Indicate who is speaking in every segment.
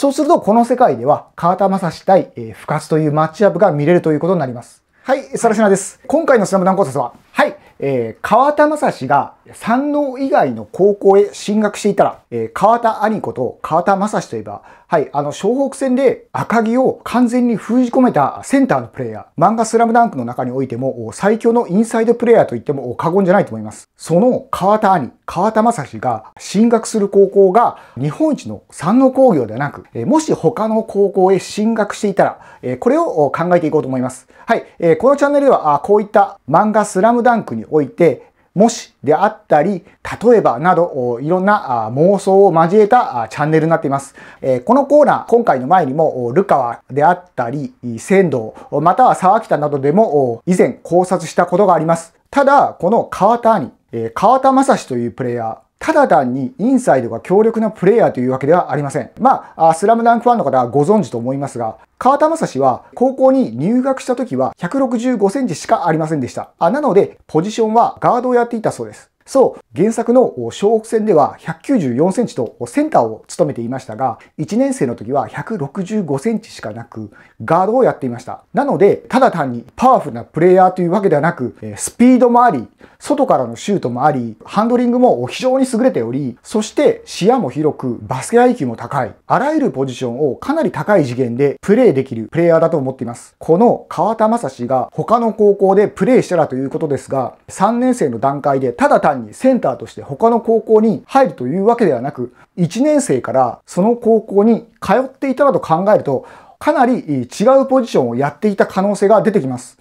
Speaker 1: そうすると、この世界では、川田正史対、えー、不活というマッチアップが見れるということになります。はい、サラシナです。今回のスラムダン考察は、はい、えー、川田正史が山王以外の高校へ進学していたら、えー、川田兄子と川田正史といえば、はい、あの、湘北戦で赤城を完全に封じ込めたセンターのプレイヤー、漫画スラムダンクの中においても最強のインサイドプレイヤーと言っても過言じゃないと思います。その川田兄、川田正史が進学する高校が日本一の山王工業ではなく、えー、もし他の高校へ進学していたら、えー、これを考えていこうと思います。はい、えー、このチャンネルでは、あこういった漫画スラムダンクにおいて、もしであったり、例えばなど、いろんな妄想を交えたチャンネルになっています。このコーナー、今回の前にも、ルカワであったり、仙道、または沢北などでも以前考察したことがあります。ただ、この川谷、川田正史というプレイヤー、ただ単にインサイドが強力なプレイヤーというわけではありません。まあ、スラムダンクファンの方はご存知と思いますが、川田正史は高校に入学した時は165センチしかありませんでした。あなので、ポジションはガードをやっていたそうです。そう、原作の小北戦では194センチとセンターを務めていましたが、1年生の時は165センチしかなく、ガードをやっていました。なので、ただ単にパワフルなプレイヤーというわけではなく、スピードもあり、外からのシュートもあり、ハンドリングも非常に優れており、そして視野も広く、バスケ IQ も高い、あらゆるポジションをかなり高い次元でプレイできるプレイヤーだと思っています。この川田正史が他の高校でプレイしたらということですが、3年生の段階でただ単ににセンターとして他の高校に入るというわけではなく、1年生からその高校に通っていたらと考えると、かなり違うポジションをやっていた可能性が出てきます。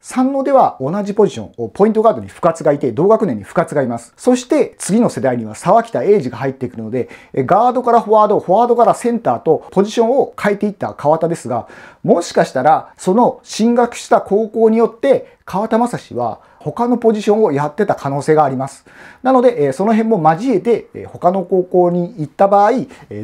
Speaker 1: 三野では同じポジション、ポイントガードに深活がいて、同学年に深活がいます。そして次の世代には沢北英二が入ってくるので、ガードからフォワード、フォワードからセンターとポジションを変えていった川田ですが、もしかしたらその進学した高校によって川田正史は他のポジションをやってた可能性があります。なので、その辺も交えて、他の高校に行った場合、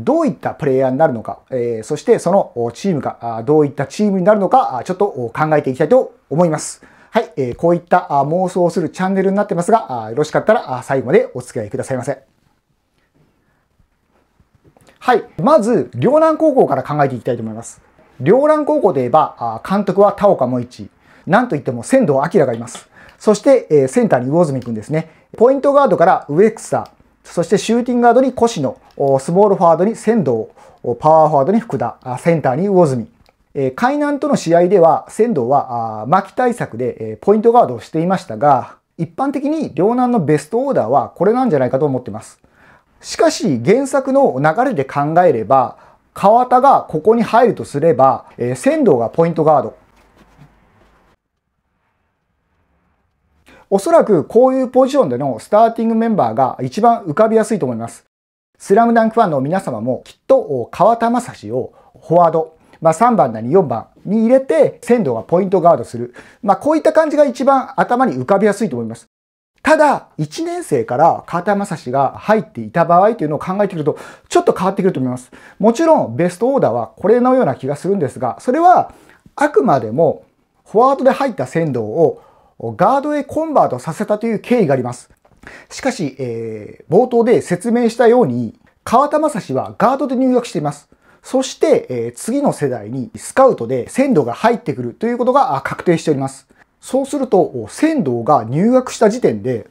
Speaker 1: どういったプレイヤーになるのか、そしてそのチームがどういったチームになるのか、ちょっと考えていきたいと思います。はい、えこういった妄想するチャンネルになってますが、よろしかったら最後までお付き合いくださいませ。はい。まず、両南高校から考えていきたいと思います。両南高校で言えば、監督は田岡萌一。なんといっても仙道明がいます。そして、えセンターに魚住くんですね。ポイントガードからウエクサ、そしてシューティングガードに腰の。スモールフォワードに仙道、パワーフォワードに福田、センターに魚住。海南との試合では仙道は巻き対策でポイントガードをしていましたが、一般的に両南のベストオーダーはこれなんじゃないかと思ってます。しかし原作の流れで考えれば、川田がここに入るとすれば、仙道がポイントガード、おそらくこういうポジションでのスターティングメンバーが一番浮かびやすいと思います。スラムダンクファンの皆様もきっと川田正史をフォワード、まあ、3番なり4番に入れて鮮度がポイントガードする。まあ、こういった感じが一番頭に浮かびやすいと思います。ただ、1年生から川田正史が入っていた場合というのを考えてくると、ちょっと変わってくると思います。もちろん、ベストオーダーはこれのような気がするんですが、それはあくまでもフォワードで入った鮮度をガードへコンバートさせたという経緯があります。しかし、えー、冒頭で説明したように、川田正史はガードで入学しています。そして、えー、次の世代にスカウトで仙道が入ってくるということが確定しております。そうすると、仙道が入学した時点で、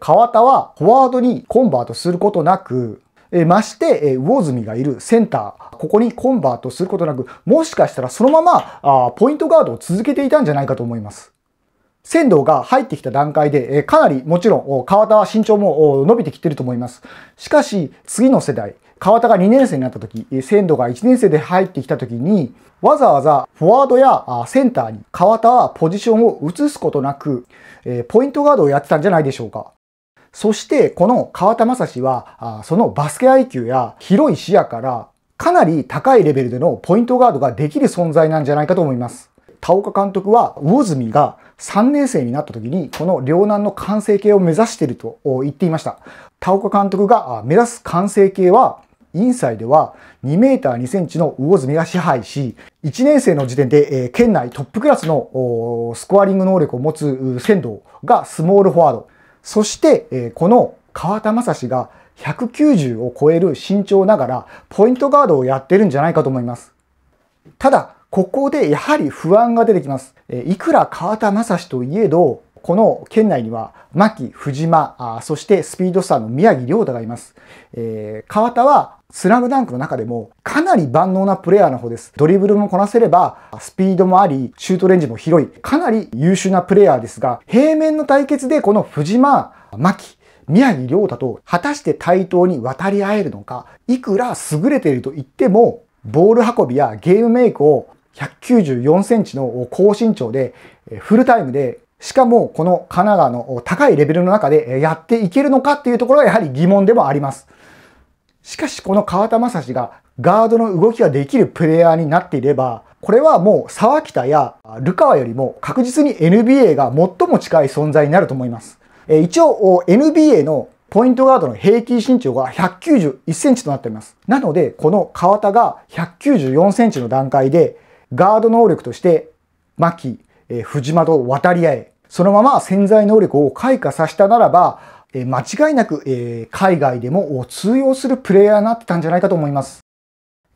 Speaker 1: 川田はフォワードにコンバートすることなく、えまして、え魚住がいるセンター、ここにコンバートすることなく、もしかしたらそのまま、あポイントガードを続けていたんじゃないかと思います。仙道が入ってきた段階で、えかなりもちろん、川田は身長も伸びてきてると思います。しかし、次の世代、川田が2年生になった時、仙道が1年生で入ってきた時に、わざわざフォワードやセンターに川田はポジションを移すことなく、ポイントガードをやってたんじゃないでしょうか。そしてこの川田正史は、そのバスケ IQ や広い視野からかなり高いレベルでのポイントガードができる存在なんじゃないかと思います。田岡監督は魚住が3年生になった時にこの両南の完成形を目指していると言っていました。田岡監督が目指す完成形はインサイでは2ー2センチの魚住が支配し、1年生の時点で、県内トップクラスのスコアリング能力を持つ仙道がスモールフォワード、そして、えこの川田正史が190を超える身長ながらポイントガードをやってるんじゃないかと思います。ただ、ここでやはり不安が出てきます。えいくら川田正史といえど、この県内には牧、藤間、そしてスピードスターの宮城亮太がいます。えー、川田はスラムダンクの中でもかなり万能なプレイヤーの方です。ドリブルもこなせれば、スピードもあり、シュートレンジも広い、かなり優秀なプレイヤーですが、平面の対決でこの藤間、牧、宮城亮太と果たして対等に渡り合えるのか、いくら優れていると言っても、ボール運びやゲームメイクを194センチの高身長で、フルタイムでしかもこの神奈川の高いレベルの中でやっていけるのかっていうところはやはり疑問でもあります。しかしこの川田正史がガードの動きができるプレイヤーになっていれば、これはもう沢北やルカワよりも確実に NBA が最も近い存在になると思います。一応 NBA のポイントガードの平均身長が191センチとなっています。なので、この川田が194センチの段階で、ガード能力として、ー、えー、藤間と渡り合え。そのまま潜在能力を開花させたならば、えー、間違いなく、えー、海外でも通用するプレイヤーになってたんじゃないかと思います。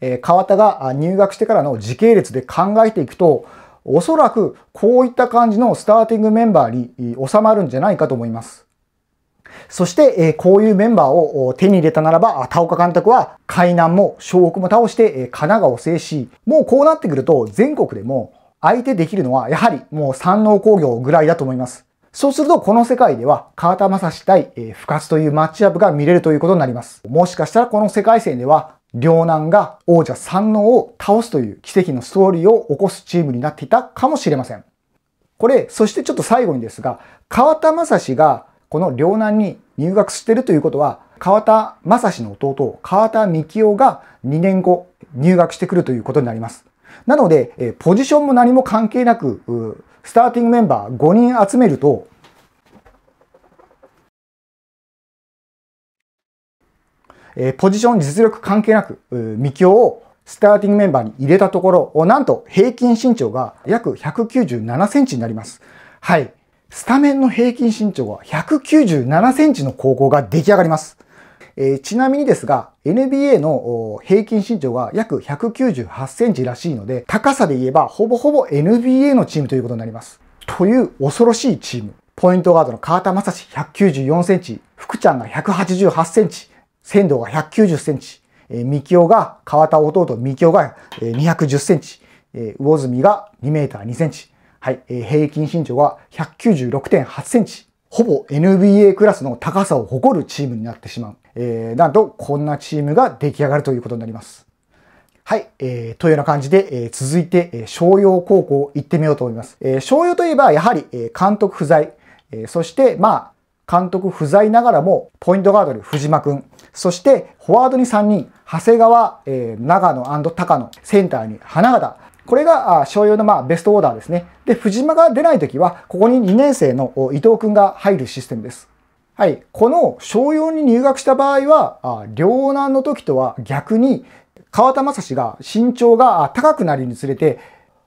Speaker 1: えー、川田が入学してからの時系列で考えていくと、おそらくこういった感じのスターティングメンバーに収まるんじゃないかと思います。そして、えこういうメンバーを手に入れたならば、田岡監督は海南も湘北も倒して、え神奈川を制し、もうこうなってくると全国でも相手できるのはやはりもう山王工業ぐらいだと思います。そうするとこの世界では川田正史対深津というマッチアップが見れるということになります。もしかしたらこの世界戦では両南が王者山王を倒すという奇跡のストーリーを起こすチームになっていたかもしれません。これ、そしてちょっと最後にですが、川田正史がこの両南に入学してるということは、川田正史の弟、川田幹夫が2年後入学してくるということになります。なので、えポジションも何も関係なく、スターティングメンバー5人集めると、えポジション実力関係なく、未強をスターティングメンバーに入れたところ、なんと平均身長が約197センチになります。はい。スタメンの平均身長は197センチの高校が出来上がります。えー、ちなみにですが、NBA の平均身長が約198センチらしいので、高さで言えばほぼほぼ NBA のチームということになります。という恐ろしいチーム。ポイントガードの川田正史194センチ、福ちゃんが188センチ、仙道が190センチ、えー、三清が、川田弟三清が210センチ、えー、魚住が2メーター2センチ、はい、えー、平均身長は196.8センチ、ほぼ NBA クラスの高さを誇るチームになってしまう。えー、なんと、こんなチームが出来上がるということになります。はい、えー、というような感じで、えー、続いて、えー、商用高校行ってみようと思います。えー、商用といえば、やはり、えー、監督不在、えー、そして、まあ、監督不在ながらも、ポイントガードに藤間くん、そして、フォワードに3人、長谷川、えー、長野高野、センターに花形、これが商用のまあベストオーダーですね。で、藤間が出ないときは、ここに2年生の伊藤くんが入るシステムです。はい。この商用に入学した場合は、両南の時とは逆に、川田正史が身長が高くなるにつれて、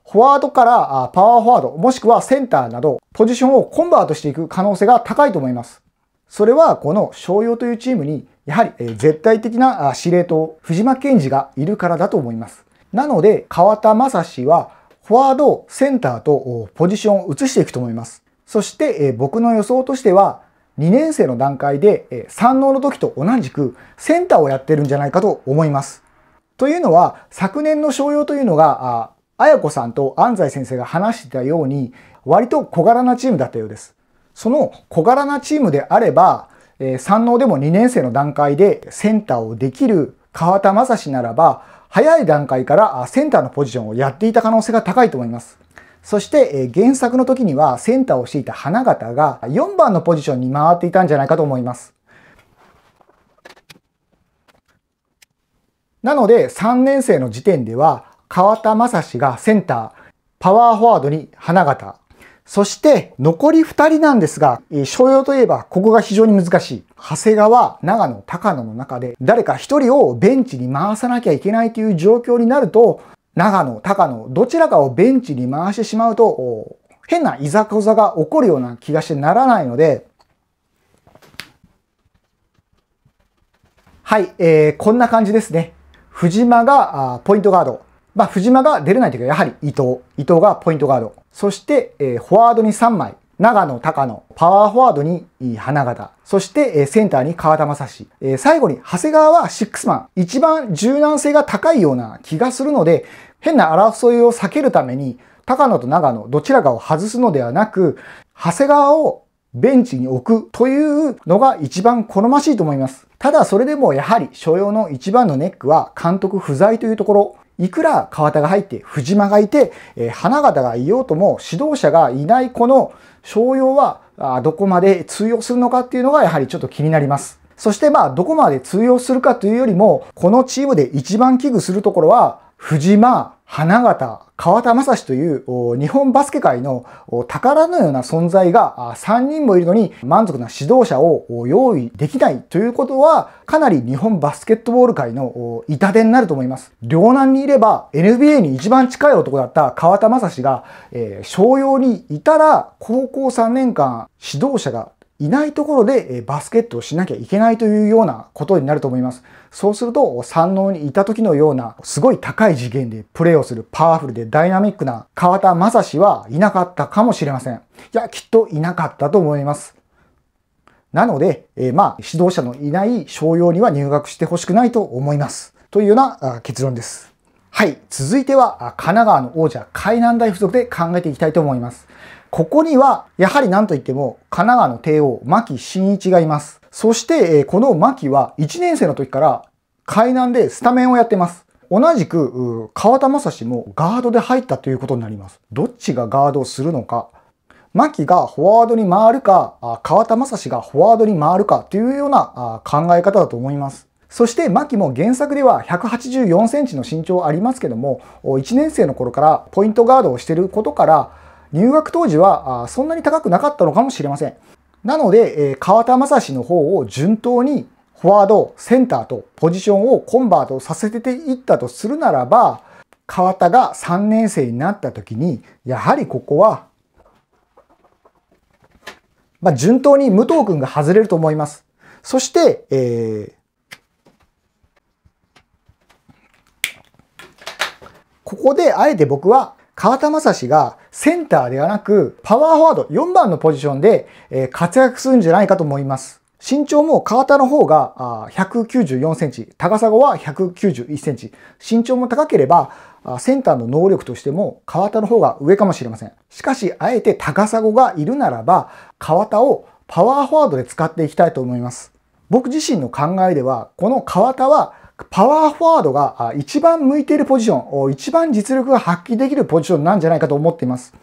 Speaker 1: フォワードからパワーフォワード、もしくはセンターなど、ポジションをコンバートしていく可能性が高いと思います。それは、この商用というチームに、やはり絶対的な司令塔、藤間健二がいるからだと思います。なので、川田正史は、フォワード、センターとポジションを移していくと思います。そして、え僕の予想としては、2年生の段階で、え山王の時と同じく、センターをやってるんじゃないかと思います。というのは、昨年の商用というのが、あ綾子さんと安西先生が話してたように、割と小柄なチームだったようです。その小柄なチームであれば、えー、山王でも2年生の段階でセンターをできる川田正史ならば、早い段階からセンターのポジションをやっていた可能性が高いと思います。そして、原作の時にはセンターを敷いた花形が4番のポジションに回っていたんじゃないかと思います。なので、3年生の時点では、川田正史がセンター、パワーフォワードに花形、そして残り二人なんですが、商用といえばここが非常に難しい。長谷川、長野、高野の中で誰か一人をベンチに回さなきゃいけないという状況になると、長野、高野、どちらかをベンチに回してしまうと、変ないざこざが起こるような気がしてならないので、はい、えー、こんな感じですね。藤間がポイントガード。まあ、藤間が出れないというか、やはり伊藤。伊藤がポイントガード。そして、えー、フォワードに3枚。長野、高野。パワーフォワードに花形。そして、えー、センターに川田正史。えー、最後に、長谷川はシックスマン。一番柔軟性が高いような気がするので、変な争いを避けるために、高野と長野、どちらかを外すのではなく、長谷川をベンチに置くというのが一番好ましいと思います。ただそれでもやはり所要の一番のネックは監督不在というところ、いくら川田が入って、藤間がいて、えー、花形がいようとも指導者がいないこの商用はどこまで通用するのかっていうのがやはりちょっと気になります。そしてまあどこまで通用するかというよりも、このチームで一番危惧するところは、藤間、花形、川田正史という日本バスケ界の宝のような存在が3人もいるのに満足な指導者を用意できないということはかなり日本バスケットボール界の痛手になると思います。両南にいれば NBA に一番近い男だった川田正史が、商用にいたら高校3年間指導者がいないところでバスケットをしなきゃいけないというようなことになると思います。そうすると、山王にいた時のような、すごい高い次元でプレーをするパワフルでダイナミックな川田正史はいなかったかもしれません。いや、きっといなかったと思います。なので、えー、まあ、指導者のいない商用には入学してほしくないと思います。というような結論です。はい。続いては、神奈川の王者、海南大付属で考えていきたいと思います。ここには、やはり何といっても、神奈川の帝王、牧真一がいます。そして、えこの牧は、1年生の時から、海南でスタメンをやってます。同じく、川田正史もガードで入ったということになります。どっちがガードをするのか、牧がフォワードに回るか、川田正史がフォワードに回るかというような考え方だと思います。そして牧も原作では184センチの身長ありますけども、1年生の頃からポイントガードをしていることから、入学当時はそんなに高くなかったのかもしれません。なので、川田正史の方を順当にフォワード、センターとポジションをコンバートさせていったとするならば、川田が3年生になった時に、やはりここは、まあ、順当に武藤君が外れると思います。そして、えー、ここであえて僕は川田正史がセンターではなくパワーフォワード4番のポジションで活躍するんじゃないかと思います。身長も川田の方が194センチ、高砂は191センチ。身長も高ければセンターの能力としても川田の方が上かもしれません。しかし、あえて高砂がいるならば川田をパワーフォワードで使っていきたいと思います。僕自身の考えでは、この川田はパワーフォワードが一番向いているポジション、一番実力が発揮できるポジションなんじゃないかと思っています。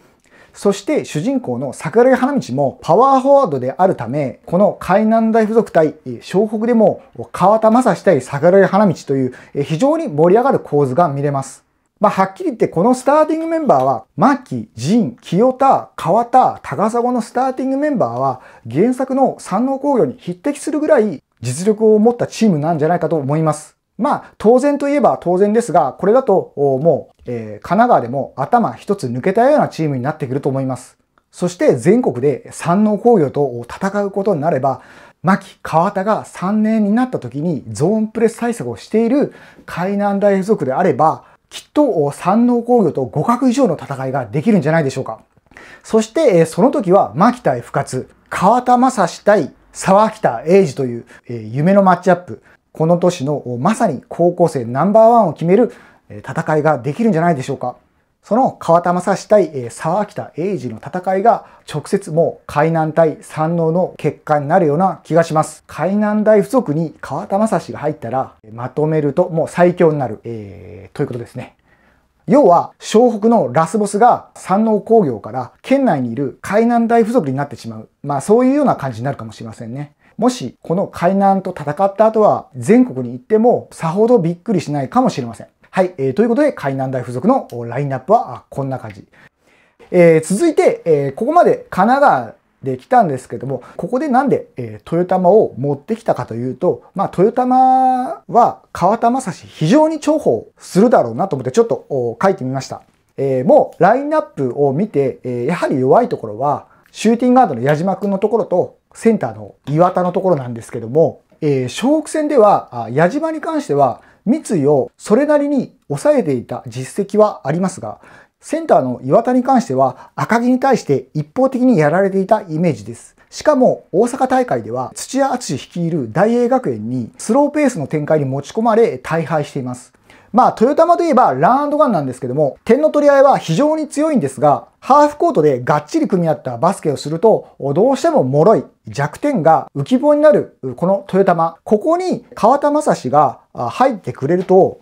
Speaker 1: そして主人公の桜木花道もパワーフォワードであるため、この海南大附属対湘北でも川田正史対桜木花道という非常に盛り上がる構図が見れます。まあ、はっきり言ってこのスターティングメンバーは、牧、仁、清田、川田、高砂のスターティングメンバーは原作の山王工業に匹敵するぐらい実力を持ったチームなんじゃないかと思います。まあ、当然といえば当然ですが、これだともう、えー、神奈川でも頭一つ抜けたようなチームになってくると思います。そして全国で山王工業と戦うことになれば、牧川田が3年になった時にゾーンプレス対策をしている海南大付属であれば、きっと山王工業と互角以上の戦いができるんじゃないでしょうか。そして、その時は牧対復活、川田正史対沢北英二という、夢のマッチアップ、この年のまさに高校生ナンバーワンを決める戦いができるんじゃないでしょうか。その川田正史対沢北英二の戦いが直接もう海南対山王の結果になるような気がします。海南大付属に川田正史が入ったらまとめるともう最強になる、えー、ということですね。要は、湘北のラスボスが山王工業から県内にいる海南大付属になってしまう。まあそういうような感じになるかもしれませんね。もしこの海南と戦った後は全国に行ってもさほどびっくりしないかもしれません。はい。えー、ということで、海南大付属のラインナップはこんな感じ。えー、続いて、えー、ここまで神奈川で来たんですけども、ここでなんで、えー、豊玉を持ってきたかというと、まあ、豊玉は川田正史非常に重宝するだろうなと思ってちょっと書いてみました。えー、もうラインナップを見て、えー、やはり弱いところは、シューティングガードの矢島くんのところと、センターの岩田のところなんですけども、えー、湘北戦では、矢島に関しては、三井をそれなりに抑えていた実績はありますが、センターの岩田に関しては赤木に対して一方的にやられていたイメージです。しかも大阪大会では土屋敦率いる大英学園にスローペースの展開に持ち込まれ大敗しています。まあ、トヨタマといえばランガンなんですけども、点の取り合いは非常に強いんですが、ハーフコートでがっちり組み合ったバスケをすると、どうしても脆い弱点が浮き棒になる、このトヨタマ。ここに川田正史が入ってくれると、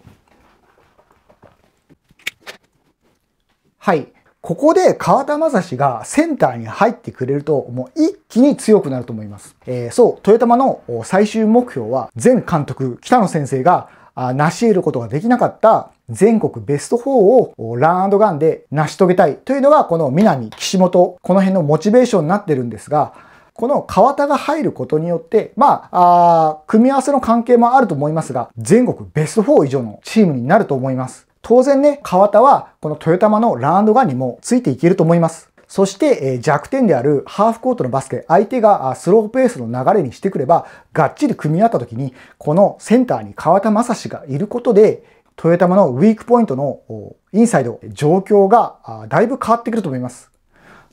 Speaker 1: はい。ここで川田正史がセンターに入ってくれると、もう一気に強くなると思います。えー、そう、豊玉の最終目標は、前監督、北野先生が成し得ることができなかった全国ベスト4をランガンで成し遂げたいというのがこの南、岸本、この辺のモチベーションになってるんですが、この川田が入ることによって、まあ、あ組み合わせの関係もあると思いますが、全国ベスト4以上のチームになると思います。当然ね、川田はこの豊玉のランドガンにもついていけると思います。そして弱点であるハーフコートのバスケ、相手がスローペースの流れにしてくれば、がっちり組み合った時に、このセンターに川田正史がいることで、豊玉のウィークポイントのインサイド、状況がだいぶ変わってくると思います。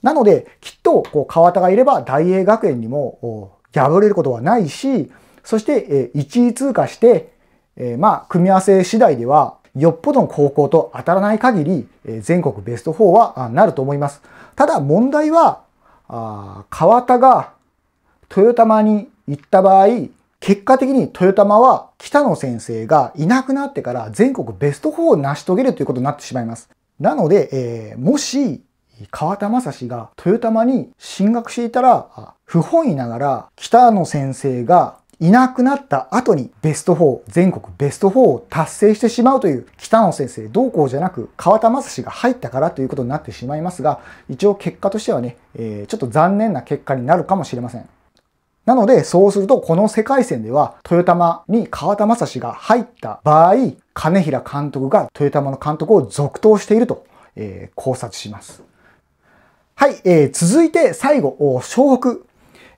Speaker 1: なので、きっとこう川田がいれば大英学園にも破れることはないし、そして1位通過して、まあ、組み合わせ次第ではよっぽどの高校と当たらない限り、全国ベスト4はなると思います。ただ問題は、川田が豊玉に行った場合、結果的に豊玉は北野先生がいなくなってから全国ベスト4を成し遂げるということになってしまいます。なので、えー、もし川田正史が豊玉に進学していたら、不本意ながら北野先生がいなくなった後にベスト4、全国ベスト4を達成してしまうという北野先生同行じゃなく川田正史が入ったからということになってしまいますが、一応結果としてはね、えー、ちょっと残念な結果になるかもしれません。なので、そうすると、この世界戦では、豊玉に川田正史が入った場合、金平監督が豊玉の監督を続投していると、えー、考察します。はい、えー、続いて最後、湘北。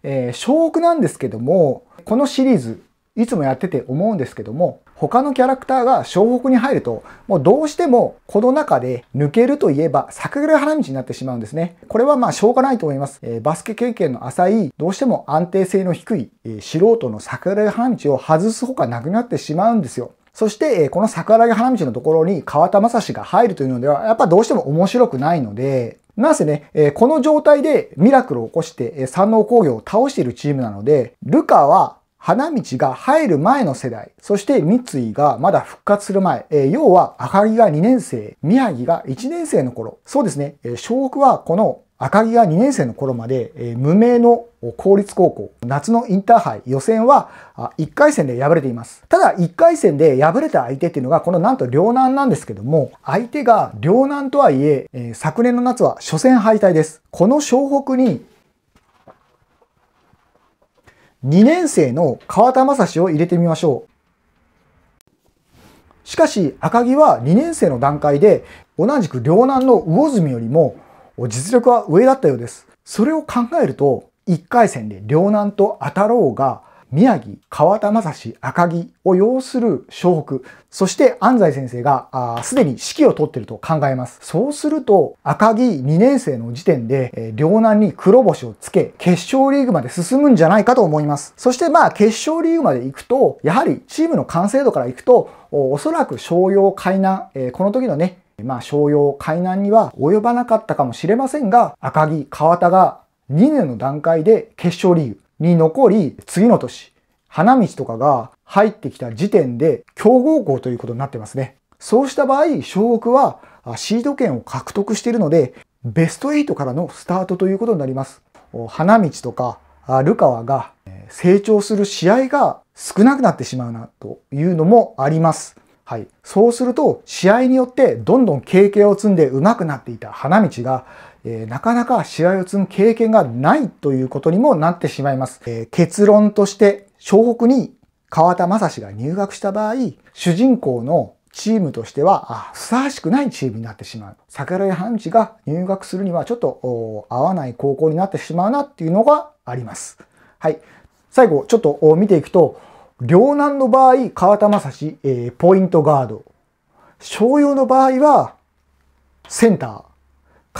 Speaker 1: えー、湘北なんですけども、このシリーズ、いつもやってて思うんですけども、他のキャラクターが小北に入ると、もうどうしてもこの中で抜けるといえば桜花道になってしまうんですね。これはまあしょうがないと思います。えー、バスケ経験の浅い、どうしても安定性の低い、えー、素人の桜花道を外すほかなくなってしまうんですよ。そして、この桜木花道のところに川田正史が入るというのでは、やっぱどうしても面白くないので、なぜね、この状態でミラクルを起こして、山王工業を倒しているチームなので、ルカは花道が入る前の世代、そして三井がまだ復活する前、えー、要は赤木が2年生、宮城が1年生の頃、そうですね、えー、小北はこの赤木が2年生の頃まで、えー、無名の公立高校、夏のインターハイ予選は1回戦で敗れています。ただ1回戦で敗れた相手っていうのがこのなんと両南なんですけども、相手が両南とはいええー、昨年の夏は初戦敗退です。この湘北に2年生の川田正史を入れてみましょう。しかし赤木は2年生の段階で同じく両南の魚住よりも実力は上だったようです。それを考えると1回戦で両南と当たろうが宮城、川田正史、赤城を要する湘北、そして安西先生がすでに指揮を取ってると考えます。そうすると、赤城2年生の時点で、えー、両南に黒星をつけ、決勝リーグまで進むんじゃないかと思います。そしてまあ、決勝リーグまで行くと、やはりチームの完成度から行くと、おそらく商用海南、えー、この時のね、まあ、商用海南には及ばなかったかもしれませんが、赤城、川田が2年の段階で決勝リーグ、に残り、次の年、花道とかが入ってきた時点で強豪校ということになってますね。そうした場合、小国はシード権を獲得しているので、ベスト8からのスタートということになります。花道とかルカワが成長する試合が少なくなってしまうなというのもあります。はい。そうすると、試合によってどんどん経験を積んで上手くなっていた花道が、えー、なかなか試合を積む経験がないということにもなってしまいます。えー、結論として、湘北に川田正史が入学した場合、主人公のチームとしては、あ、ふさわしくないチームになってしまう。桜井半地が入学するにはちょっと合わない高校になってしまうなっていうのがあります。はい。最後、ちょっと見ていくと、両南の場合、川田正史、えー、ポイントガード。商用の場合は、センター。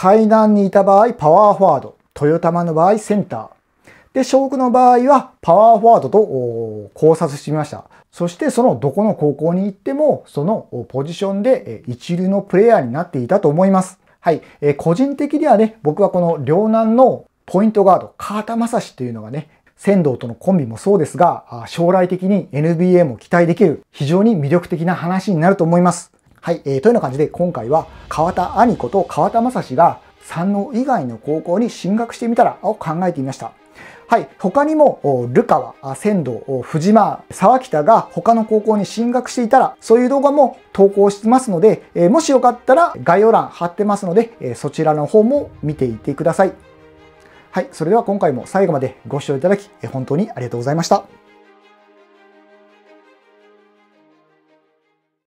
Speaker 1: 海南にいた場合、パワーフォワード。豊玉の場合、センター。で、小区の場合は、パワーフォワードと考察してみました。そして、そのどこの高校に行っても、そのポジションで一流のプレイヤーになっていたと思います。はい。えー、個人的にはね、僕はこの両南のポイントガード、川田正史というのがね、仙道とのコンビもそうですが、将来的に NBA も期待できる非常に魅力的な話になると思います。はい、えー、というような感じで今回は川田兄子と川田正史が3の以外の高校に進学してみたらを考えてみました。はい、他にも、ルカワ、仙道、藤間、沢北が他の高校に進学していたら、そういう動画も投稿してますので、えもしよかったら概要欄貼ってますので、えそちらの方も見ていてください。はい、それでは今回も最後までご視聴いただき、本当にありがとうございました。